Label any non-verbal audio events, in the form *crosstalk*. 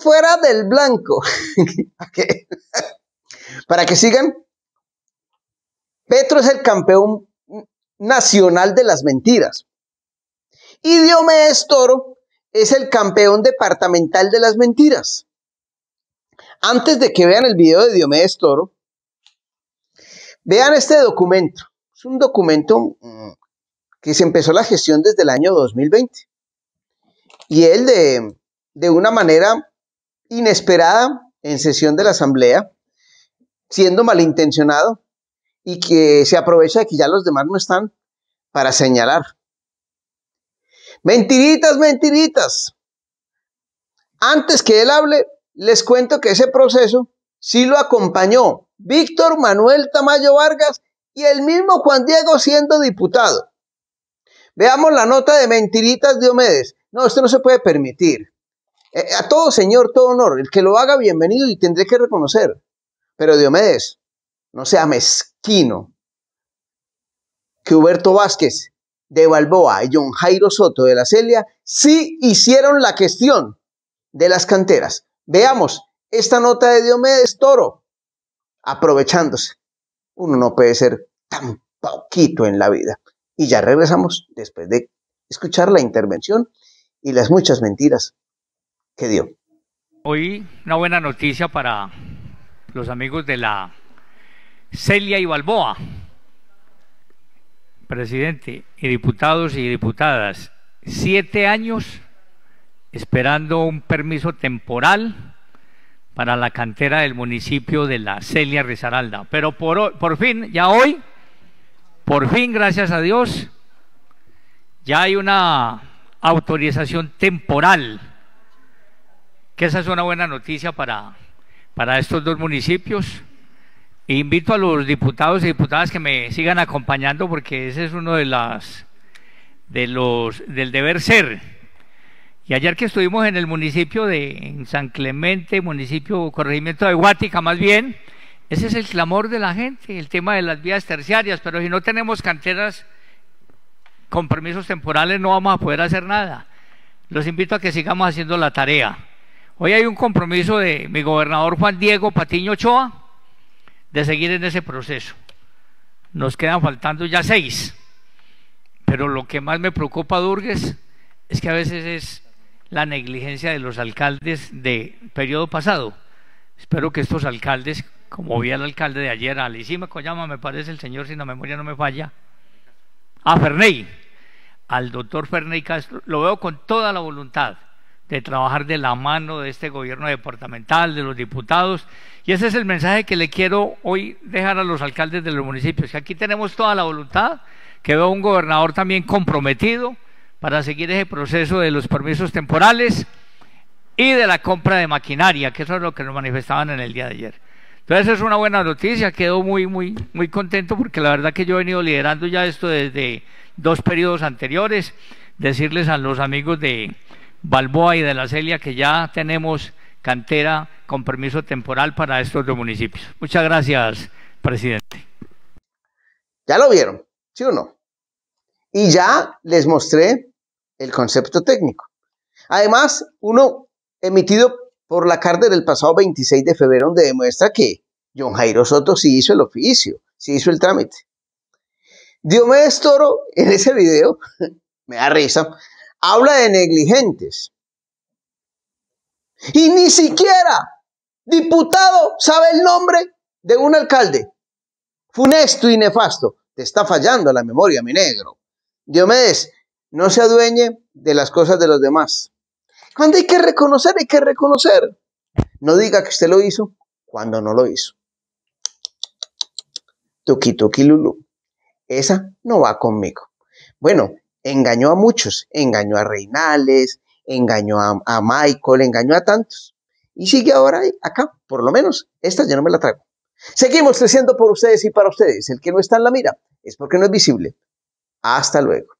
fuera del blanco. *laughs* Para que sigan, Petro es el campeón nacional de las mentiras. Y Diomedes Toro es el campeón departamental de las mentiras. Antes de que vean el video de Diomedes Toro, vean este documento. Es un documento mm, que se empezó la gestión desde el año 2020. Y él de, de una manera inesperada en sesión de la asamblea, siendo malintencionado y que se aprovecha de que ya los demás no están para señalar. Mentiritas, mentiritas. Antes que él hable, les cuento que ese proceso sí lo acompañó Víctor Manuel Tamayo Vargas y el mismo Juan Diego siendo diputado. Veamos la nota de mentiritas de Diomedes. No, esto no se puede permitir. Eh, eh, a todo señor, todo honor. El que lo haga, bienvenido y tendré que reconocer. Pero Diomedes, no sea mezquino. Que Huberto Vázquez de Balboa y John Jairo Soto de la Celia sí hicieron la gestión de las canteras. Veamos esta nota de Diomedes Toro aprovechándose. Uno no puede ser tan poquito en la vida. Y ya regresamos después de escuchar la intervención y las muchas mentiras que dio. Hoy una buena noticia para los amigos de la Celia y Balboa, presidente y diputados y diputadas. Siete años esperando un permiso temporal para la cantera del municipio de la Celia Rizaralda. Pero por, por fin, ya hoy, por fin, gracias a Dios, ya hay una autorización temporal que esa es una buena noticia para, para estos dos municipios. E invito a los diputados y diputadas que me sigan acompañando porque ese es uno de las de los del deber ser. Y ayer que estuvimos en el municipio de San Clemente, municipio corregimiento de Huática más bien, ese es el clamor de la gente, el tema de las vías terciarias, pero si no tenemos canteras con permisos temporales no vamos a poder hacer nada. Los invito a que sigamos haciendo la tarea. Hoy hay un compromiso de mi gobernador Juan Diego Patiño Ochoa de seguir en ese proceso. Nos quedan faltando ya seis, pero lo que más me preocupa, Durgues, es que a veces es la negligencia de los alcaldes de periodo pasado. Espero que estos alcaldes, como vi al alcalde de ayer, a Alicima Coyama, me parece el señor, si la memoria no me falla, a Ferney, al doctor Ferney Castro, lo veo con toda la voluntad de trabajar de la mano de este gobierno departamental, de los diputados. Y ese es el mensaje que le quiero hoy dejar a los alcaldes de los municipios, que aquí tenemos toda la voluntad, que veo un gobernador también comprometido para seguir ese proceso de los permisos temporales y de la compra de maquinaria, que eso es lo que nos manifestaban en el día de ayer. Entonces es una buena noticia, quedo muy, muy, muy contento porque la verdad que yo he venido liderando ya esto desde dos periodos anteriores, decirles a los amigos de Balboa y de la Celia, que ya tenemos cantera con permiso temporal para estos dos municipios. Muchas gracias, presidente. Ya lo vieron, ¿sí o no? Y ya les mostré el concepto técnico. Además, uno emitido por la Cartera el pasado 26 de febrero, donde demuestra que John Jairo Soto sí hizo el oficio, sí hizo el trámite. Diomedes Toro, en ese video, *laughs* me da risa, habla de negligentes. Y ni siquiera diputado sabe el nombre de un alcalde. Funesto y nefasto. Te está fallando la memoria, mi negro. Diomedes, no se adueñe de las cosas de los demás. Cuando hay que reconocer, hay que reconocer. No diga que usted lo hizo cuando no lo hizo. Tuki Esa no va conmigo. Bueno, engañó a muchos, engañó a Reinales, engañó a, Michael, engañó a tantos. Y sigue ahora acá, por lo menos. Esta ya no me la traigo. Seguimos creciendo por ustedes y para ustedes. El que no está en la mira es porque no es visible. Hasta luego.